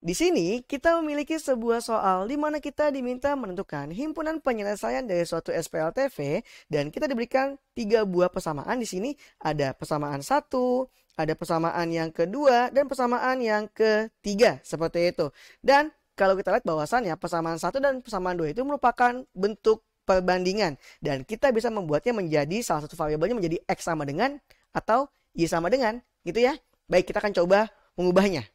Di sini, kita memiliki sebuah soal di mana kita diminta menentukan himpunan penyelesaian dari suatu SPLTV dan kita diberikan tiga buah persamaan di sini. Ada persamaan satu, ada persamaan yang kedua, dan persamaan yang ketiga. Seperti itu. Dan kalau kita lihat bahwasannya persamaan satu dan persamaan dua itu merupakan bentuk perbandingan. Dan kita bisa membuatnya menjadi salah satu variabelnya menjadi X sama dengan atau Y sama dengan. Gitu ya. Baik, kita akan coba mengubahnya.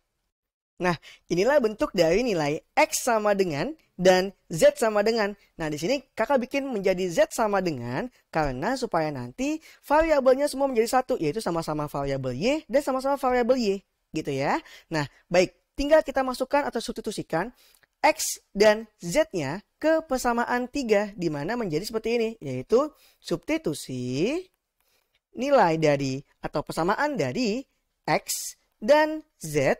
Nah, inilah bentuk dari nilai X sama dengan dan Z sama dengan. Nah, di sini kakak bikin menjadi Z sama dengan karena supaya nanti variabelnya semua menjadi satu, yaitu sama-sama variabel Y dan sama-sama variabel Y. Gitu ya. Nah, baik. Tinggal kita masukkan atau substitusikan X dan Z-nya ke persamaan 3, di mana menjadi seperti ini, yaitu substitusi nilai dari atau persamaan dari X dan Z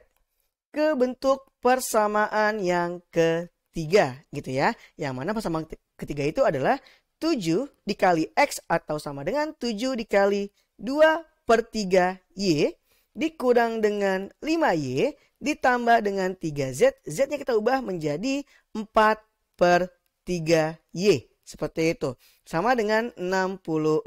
ke bentuk persamaan yang ketiga gitu ya. Yang mana persamaan ketiga itu adalah 7 dikali X atau sama dengan 7 dikali 2 per 3Y dikurang dengan 5Y ditambah dengan 3Z. Z-nya kita ubah menjadi 4 per 3Y. Seperti itu. Sama dengan 66.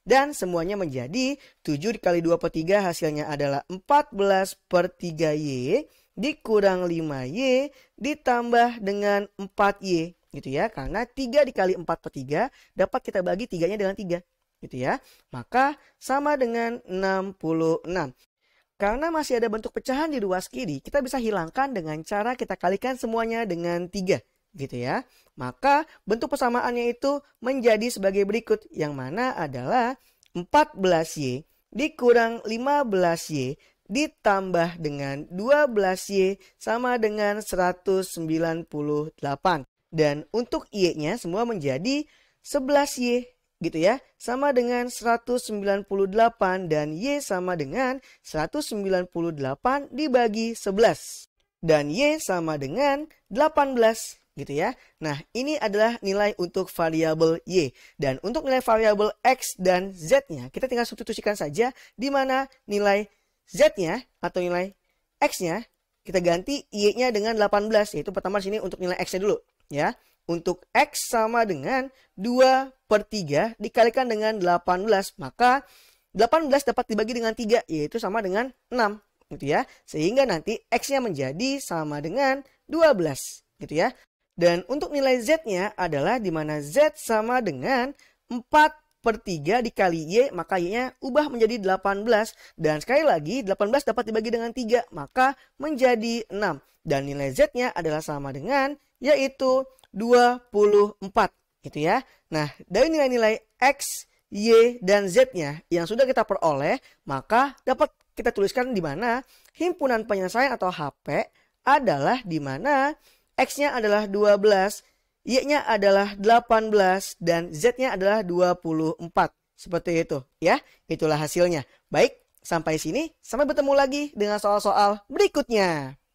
Dan semuanya menjadi 7 dikali 2 per 3 hasilnya adalah 14 per 3Y dikurang 5Y ditambah dengan 4Y gitu ya. Karena 3 dikali 4 per 3 dapat kita bagi 3-nya dengan 3 gitu ya. Maka sama dengan 66. Karena masih ada bentuk pecahan di ruas kiri, kita bisa hilangkan dengan cara kita kalikan semuanya dengan 3 gitu ya. Maka bentuk persamaannya itu menjadi sebagai berikut yang mana adalah 14Y dikurang 15Y ditambah dengan 12Y sama dengan 198. Dan untuk Y-nya semua menjadi 11Y gitu ya. Sama dengan 198 dan Y sama dengan 198 dibagi 11. Dan Y sama dengan 18 gitu ya. Nah, ini adalah nilai untuk variabel y dan untuk nilai variabel x dan z-nya kita tinggal substitusikan saja di mana nilai Z-nya atau nilai X-nya kita ganti Y-nya dengan 18 yaitu pertama sini untuk nilai X-nya dulu ya. Untuk X sama dengan 2 per 3 dikalikan dengan 18 maka 18 dapat dibagi dengan 3 yaitu sama dengan 6 gitu ya. Sehingga nanti X-nya menjadi sama dengan 12 gitu ya. Dan untuk nilai Z-nya adalah di mana Z sama dengan 4 per 3 dikali Y, maka Y-nya ubah menjadi 18. Dan sekali lagi, 18 dapat dibagi dengan 3, maka menjadi 6. Dan nilai Z-nya adalah sama dengan, yaitu 24. Gitu ya. Nah, dari nilai-nilai X, Y, dan Z-nya yang sudah kita peroleh, maka dapat kita tuliskan di mana himpunan penyelesaian atau HP adalah di mana X-nya adalah 12, Y-nya adalah 18 dan Z-nya adalah 24. Seperti itu ya. Itulah hasilnya. Baik, sampai sini. Sampai bertemu lagi dengan soal-soal berikutnya.